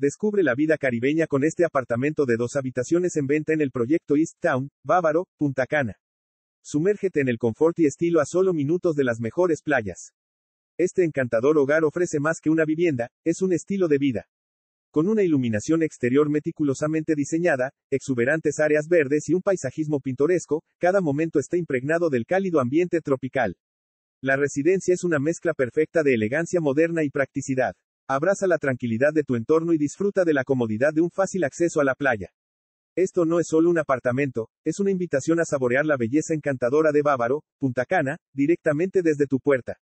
Descubre la vida caribeña con este apartamento de dos habitaciones en venta en el proyecto East Town, Bávaro, Punta Cana. Sumérgete en el confort y estilo a solo minutos de las mejores playas. Este encantador hogar ofrece más que una vivienda, es un estilo de vida. Con una iluminación exterior meticulosamente diseñada, exuberantes áreas verdes y un paisajismo pintoresco, cada momento está impregnado del cálido ambiente tropical. La residencia es una mezcla perfecta de elegancia moderna y practicidad. Abraza la tranquilidad de tu entorno y disfruta de la comodidad de un fácil acceso a la playa. Esto no es solo un apartamento, es una invitación a saborear la belleza encantadora de Bávaro, Punta Cana, directamente desde tu puerta.